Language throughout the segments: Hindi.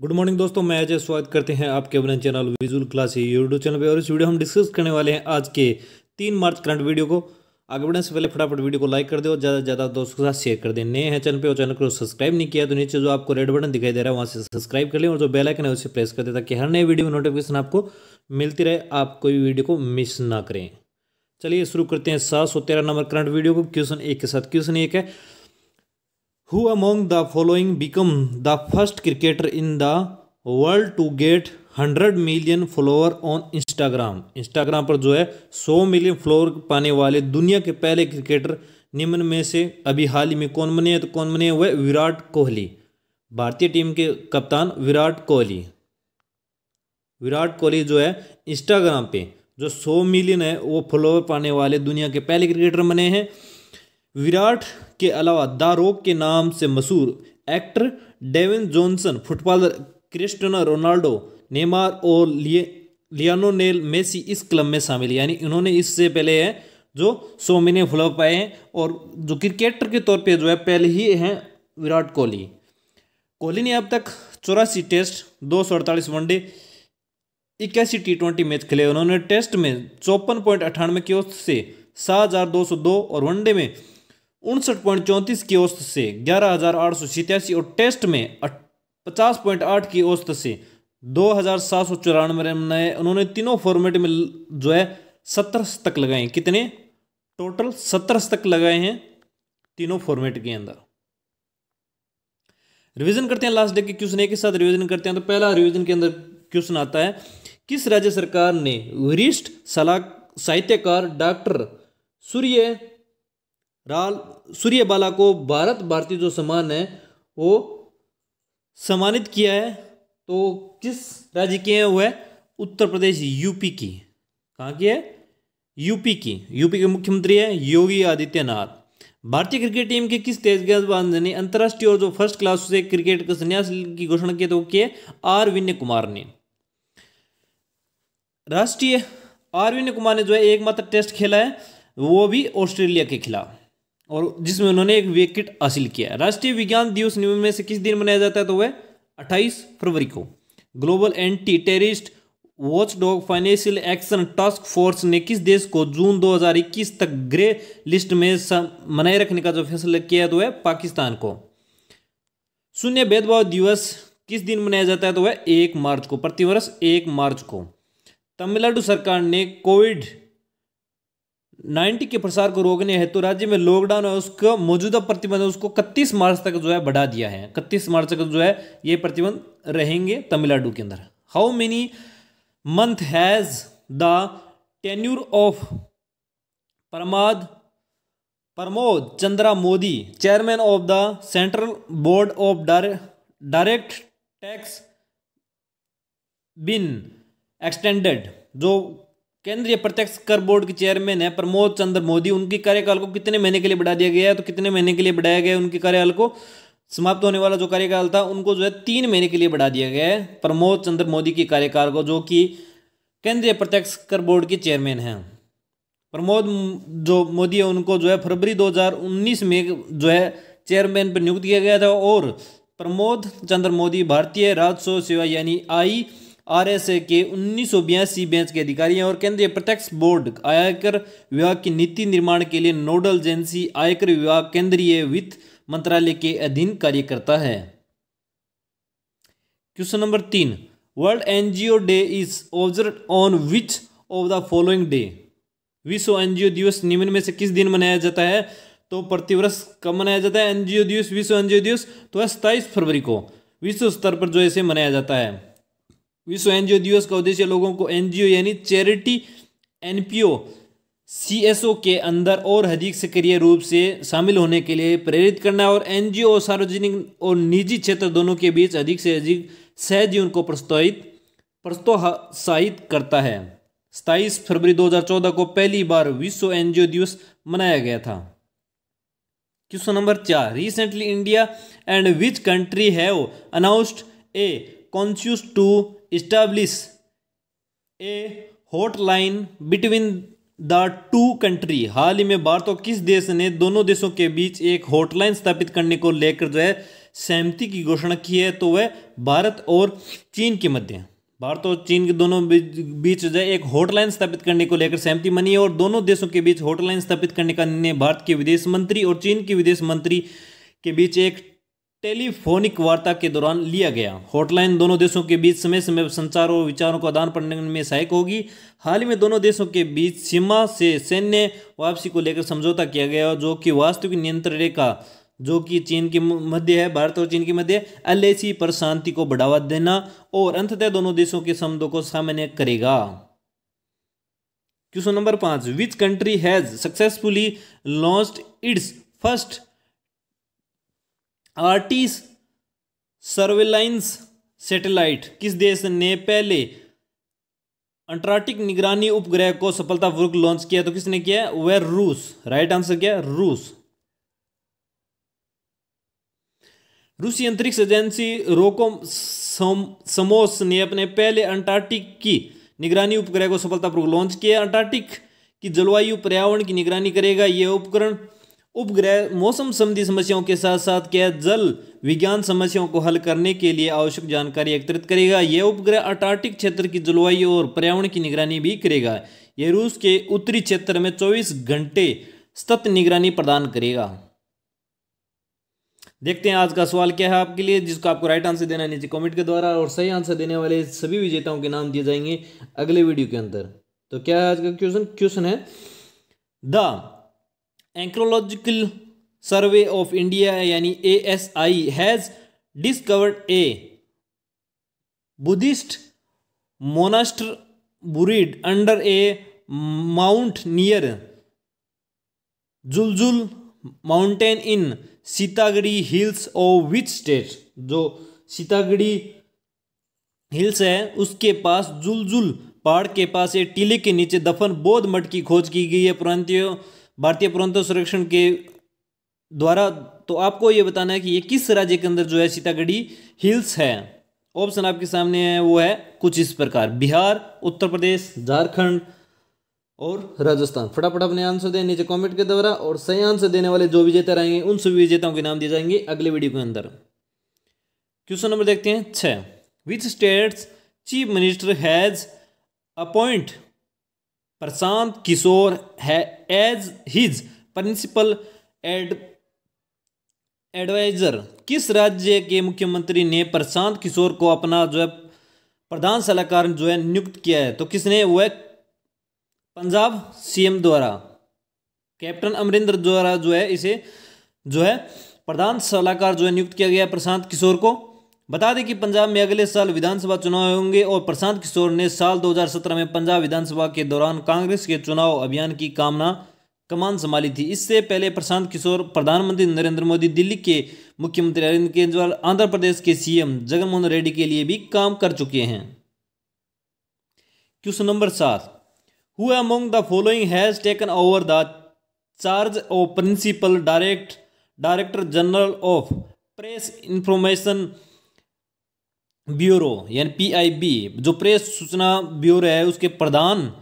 गुड मॉर्निंग दोस्तों मैं अजय स्वागत करते हैं आपके अपने channel visual class YouTube channel पे और इस वीडियो हम डिस्कस करने वाले हैं आज के तीन मार्च करंट वीडियो को आगे बढ़ने से पहले फटाफट वीडियो को लाइक कर दे और ज़्यादा से ज़्यादा दोस्तों के साथ शेयर कर दें नए हैं चैनल पे और चैनल को सब्सक्राइब नहीं किया तो नीचे जो आपको रेड बटन दिखाई दे रहा है वहाँ से सब्सक्राइब कर लें और जो बेलाइकन है उसे प्रेस कर दे ताकि हर नए वीडियो में नोटिफिकेशन आपको मिलती रहे आप कोई वीडियो को मिस ना करें चलिए शुरू करते हैं सात सौ तेरह नंबर करंट वीडियो को क्वेश्चन एक के साथ क्वेश्चन एक है who among the following become the first cricketer in the world to get hundred million follower on Instagram Instagram पर जो है सौ मिलियन फॉलोअर पाने वाले दुनिया के पहले क्रिकेटर निम्न में से अभी हाल ही में कौन बने हैं तो कौन बने हुए विराट कोहली भारतीय टीम के कप्तान विराट कोहली विराट कोहली जो है इंस्टाग्राम पे जो सौ मिलियन है वो फॉलोअर पाने वाले दुनिया के पहले क्रिकेटर बने हैं विराट के अलावा द रॉक के नाम से मशहूर actor Dwayne Johnson footballer Cristiano Ronaldo Neymar और लिए लियानोनेल मेसी इस क्लब में शामिल यानी इन्होंने इससे पहले है जो सौ महीने फुला पाए हैं और जो क्रिकेटर के तौर पे जो है पहले ही हैं विराट कोहली कोहली ने अब तक चौरासी टेस्ट दो सौ अड़तालीस वनडे इक्यासी टी ट्वेंटी मैच खेले उन्होंने टेस्ट में चौपन पॉइंट अट्ठानवे की ओर से सात हज़ार दो सौ दो और वनडे में उनसठ पॉइंट चौंतीस की औसत से ग्यारह हज़ार आठ सौ सितयासी और टेस्ट में पचास पॉइंट आठ की औसत से दो हज़ार सात सौ चौरानवे रन बनाए उन्होंने तीनों फॉर्मेट में जो है सत्तर शतक लगाए कितने टोटल सत्तर शतक लगाए हैं तीनों फॉर्मेट के अंदर रिवीजन करते हैं लास्ट डे के क्वेश्चन एक साथ रिवीजन करते हैं तो पहला रिवीजन के अंदर क्वेश्चन आता है किस राज्य सरकार ने वरिष्ठ सलाह साहित्यकार डॉक्टर सूर्य राल बाला को भारत भारती जो सम्मान है वो सम्मानित किया है तो किस राज्य की है वह उत्तर प्रदेश यूपी की कहाँ की है यूपी की यूपी के मुख्यमंत्री है योगी आदित्यनाथ भारतीय क्रिकेट टीम के किस तेज गेंदबाज ने अंतर्राष्ट्रीय और जो फर्स्ट क्लास से क्रिकेट का संन्यास की घोषणा की तो किए आर विनय कुमार ने राष्ट्रीय आर विनय कुमार ने जो है एकमात्र टेस्ट खेला है वो भी ऑस्ट्रेलिया के खिलाफ और जिसमें उन्होंने एक विकेट हासिल किया राष्ट्रीय विज्ञान दिवस निम्न में से किस दिन मनाया जाता है तो वह अट्ठाईस फरवरी को global anti terrorist watch dog financial action task force ने किस देश को जून 2021 तक ग्रे लिस्ट में मनाए रखने का जो फैसला किया तो है पाकिस्तान को शून्य भेदभाव दिवस किस दिन मनाया जाता है तो वह एक मार्च को प्रतिवर्ष एक मार्च को तमिलनाडु सरकार ने कोविड नाइन्टी के प्रसार को रोकने हैं तो राज्य में लॉकडाउन है उसका मौजूदा प्रतिबंध उसको इकतीस मार्च तक जो है बढ़ा दिया है इकतीस मार्च तक जो है ये प्रतिबंध रहेंगे तमिलनाडु के अंदर how many month has the tenure of Pramod Pramod Chandra Modi chairman of the central board of direct tax been extended जो केंद्रीय प्रत्यक्ष कर बोर्ड के चेयरमैन है प्रमोद चंद्र मोदी उनके कार्यकाल को कितने महीने के लिए बढ़ा दिया गया है तो कितने महीने के लिए बढ़ाया गया है उनके कार्यकाल को समाप्त होने वाला जो कार्यकाल था उनको जो है तीन महीने के लिए बढ़ा दिया गया है प्रमोद चंद्र मोदी के कार्यकाल को जो कि केंद्रीय प्रत्यक्ष कर बोर्ड के चेयरमैन हैं प्रमोद जो मोदी है उनको जो है फरवरी 2019 में जो है चेयरमैन पर नियुक्त किया गया था और प्रमोद चंद्र मोदी भारतीय राजस्व सेवा यानी आई आर एस ए के उन्नीस सौ बयासी बेंच के अधिकारी हैं और केंद्रीय प्रत्यक्ष बोर्ड आयकर विभाग की नीति निर्माण के लिए नोडल एजेंसी आयकर विभाग केंद्रीय वित्त मंत्रालय के अधीन कार्य करता है क्वेश्चन नंबर तीन world NGO day is observe on which of the following day विश्व एनजीओ दिवस निम्न में से किस दिन मनाया जाता है तो प्रतिवर्ष कब मनाया जाता है एनजीओ दिवस विश्व एनजीओ दिवस तो है सत्ताईस फरवरी को विश्व स्तर पर जो इसे मनाया जाता है विश्व एनजीओ दिवस का उद्देश्य लोगों को एनजीओ यानी चैरिटी एनपीओ सीएसओ के अंदर और अधिक सक्रिय रूप से शामिल होने के लिए प्रेरित करना और एनजीओ सार्वजनिक और निजी क्षेत्र दोनों के बीच अधिक से अधिक सहजीवन को प्रोत्साहित प्रोत्साहित करता है सताईस फरवरी 2014 को पहली बार विश्व एनजीओ दिवस मनाया गया था क्वेश्चन नंबर चार recently India and which country have announced a consensus to establish a hotline between the two country हाल ही में भारत तो और किस देश ने दोनों देशों के बीच एक हॉटलाइन स्थापित करने को लेकर जो है सहमति की घोषणा की है तो वह भारत और चीन के मध्य भारत तो और चीन के दोनों बीच जो है एक हॉटलाइन स्थापित करने को लेकर सहमति बनी है और दोनों देशों के बीच हॉटलाइन स्थापित करने का निर्णय भारत के विदेश मंत्री और चीन के विदेश मंत्री के बीच एक टेलीफोनिक वार्ता के दौरान लिया गया हॉटलाइन दोनों देशों के बीच समय समय पर संचार और विचारों का आदान प्रदान में सहायक होगी हाल ही में दोनों देशों के बीच सीमा से सैन्य वापसी को लेकर समझौता किया गया जो कि वास्तविक नियंत्रण रेखा जो कि चीन के मध्य है भारत और चीन के मध्य एल पर शांति को बढ़ावा देना और अंततः दोनों देशों के संबंधों को सामान्य करेगा क्वेश्चन नंबर पांच which country has successfully launch its first artis surveillance satellite किस देश ने पहले अंटार्कटिक निगरानी उपग्रह को सफलतापूर्वक लॉन्च किया तो किसने किया वह रूस राइट आंसर क्या रूस रूसी अंतरिक्ष एजेंसी रोको सम, समोस ने अपने पहले अंटार्कटिक की निगरानी उपग्रह को सफलतापूर्वक लॉन्च किया अंटार्कटिक की जलवायु पर्यावरण की निगरानी करेगा यह उपकरण उपग्रह मौसम संबंधी समस्याओं के साथ साथ क्या जल विज्ञान समस्याओं को हल करने के लिए आवश्यक जानकारी एकत्रित करेगा यह उपग्रह अटार्टिक क्षेत्र की जलवायु और पर्यावरण की निगरानी भी करेगा यह रूस के उत्तरी क्षेत्र में 24 घंटे सतत निगरानी प्रदान करेगा देखते हैं आज का सवाल क्या है आपके लिए जिसको आपको राइट आंसर देना नीचे कॉमेंट के द्वारा और सही आंसर देने वाले सभी विजेताओं के नाम दिए जाएंगे अगले वीडियो के अंदर तो क्या है आज का क्वेश्चन क्वेश्चन है the archaeological survey of India यानी A S I has discovered a Buddhist monastery buried under a mount near Juljul mountain in Sitagarhi hills of which state जो सीतागढ़ी हिल्स है उसके पास जुलजुल पहाड़ के पास एक टीले के नीचे दफन बौद्ध मठ की खोज की गई है प्रांतियों भारतीय पुरंतो संरक्षण के द्वारा तो आपको ये बताना है कि ये किस राज्य के अंदर जो है सीतागढ़ी हिल्स है ऑप्शन आपके सामने है वो है कुछ इस प्रकार बिहार उत्तर प्रदेश झारखंड और राजस्थान फटाफट अपने आंसर दें नीचे कमेंट के द्वारा और सही आंसर देने वाले जो विजेता रहेंगे उन सभी विजेताओं के नाम दिए जाएंगे अगले वीडियो के अंदर क्वेश्चन नंबर देखते हैं छः which state's chief minister has appoint Prashant Kishor है as his principal ad adviser किस राज्य के मुख्यमंत्री ने प्रशांत किशोर को अपना जो है प्रधान सलाहकार जो है नियुक्त किया है तो किसने वह पंजाब सीएम द्वारा कैप्टन अमरिंदर द्वारा जो है इसे जो है प्रधान सलाहकार जो है नियुक्त किया गया है प्रशांत किशोर को बता दें कि पंजाब में अगले साल विधानसभा चुनाव होंगे और प्रशांत किशोर ने साल 2017 में पंजाब विधानसभा के दौरान कांग्रेस के चुनाव अभियान की कामना कमान संभाली थी इससे पहले प्रशांत किशोर प्रधानमंत्री नरेंद्र मोदी दिल्ली के मुख्यमंत्री अरविंद केजरीवाल आंध्र प्रदेश के सीएम जगनमोहन रेड्डी के लिए भी काम कर चुके हैं क्वेश्चन नंबर सात who among the following has taken over the charge of principal direct director general of press information bureau यानी पीआईबी जो प्रेस सूचना ब्यूरो है उसके प्रधान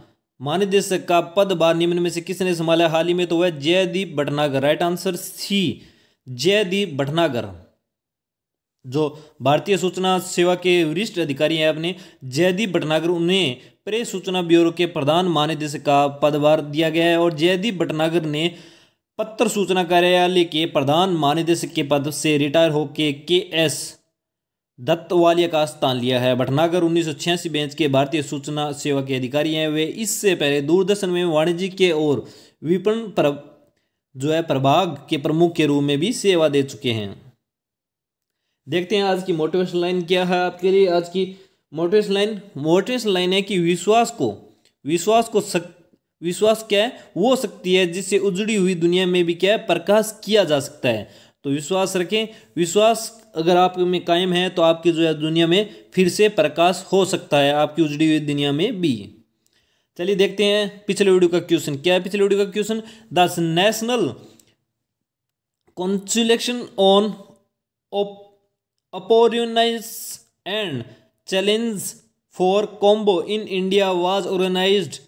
महानिदेशक का पदभार निम्न में से किसने संभाला हाल ही में तो वह Jaideep Bhatnagar right answer C Jaideep Bhatnagar जो भारतीय सूचना सेवा के वरिष्ठ अधिकारी हैं अपने जयदीप भटनागर उन्हें प्रेस सूचना ब्यूरो के प्रधान महानिदेशक का पदभार दिया गया है और जयदीप भटनागर ने पत्र सूचना कार्यालय के प्रधान महानिदेशक के पद से रिटायर होकर के एस दत्त वालिया का स्थान लिया है भटनागर उन्नीस सौ छियासी बेंच के भारतीय सूचना सेवा के अधिकारी हैं वे इससे पहले दूरदर्शन में वाणिज्य के और विपणन पर जो है प्रभाग के प्रमुख के रूप में भी सेवा दे चुके हैं देखते हैं आज की मोटिवेशन लाइन क्या है आपके लिए आज की मोटिवेशन लाइन मोटिवेशन लाइन है कि विश्वास को विश्वास को सक विश्वास क्या है वो शक्ति है जिससे उजड़ी हुई दुनिया में भी क्या है प्रकाश किया जा सकता है तो विश्वास रखें विश्वास अगर आप में कायम है तो आपकी जो है दुनिया में फिर से प्रकाश हो सकता है आपकी उजड़ी हुई दुनिया में भी चलिए देखते हैं पिछले वीडियो का क्वेश्चन क्या है पिछले वीडियो का question the national consultation on opportunities and challenge for bamboo in India was organised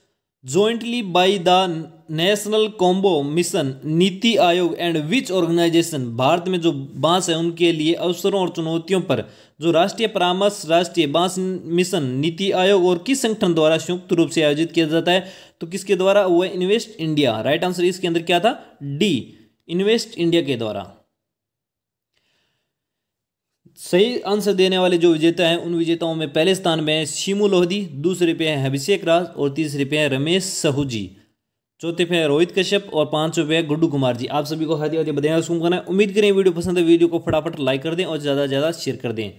jointly by the national bamboo mission Niti Aayog and which organisation Bharat में जो बांस है उनके लिए अवसरों और चुनौतियों पर जो राष्ट्रीय परामर्श राष्ट्रीय बांस मिशन नीति आयोग और किस संगठन द्वारा संयुक्त रूप से आयोजित किया जाता है तो किसके द्वारा वह इन्वेस्ट इंडिया राइट आंसर इसके अंदर क्या था डी इन्वेस्ट इंडिया के द्वारा सही आंसर देने वाले जो विजेता हैं उन विजेताओं में पहले स्थान में है शीमू लोहदी दूसरे पे हैं अभिषेक राज और तीसरे पे हैं रमेश सहू जी चौथे पे हैं रोहित कश्यप और पांचवें पे है गुड्डू कुमार जी आप सभी को हार्दिक हार्दिक बधाई सुन करना है उम्मीद करें वीडियो पसंद है वीडियो को फटाफट लाइक कर दें और ज़्यादा से ज़्यादा शेयर कर दें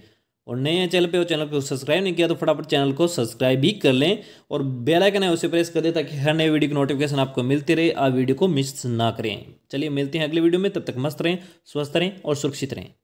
और नए हैं चैनल पर और चैनल को सब्सक्राइब नहीं किया तो फटाफट चैनल को सब्सक्राइब भी कर लें और बेल आइकन है उसे प्रेस कर दें ताकि हर नए वीडियो की नोटिफिकेशन आपको मिलते रहे आप वीडियो को मिस ना करें चलिए मिलते हैं अगले वीडियो में तब तक मस्त रहें स्वस्थ रहें और सुरक्षित रहें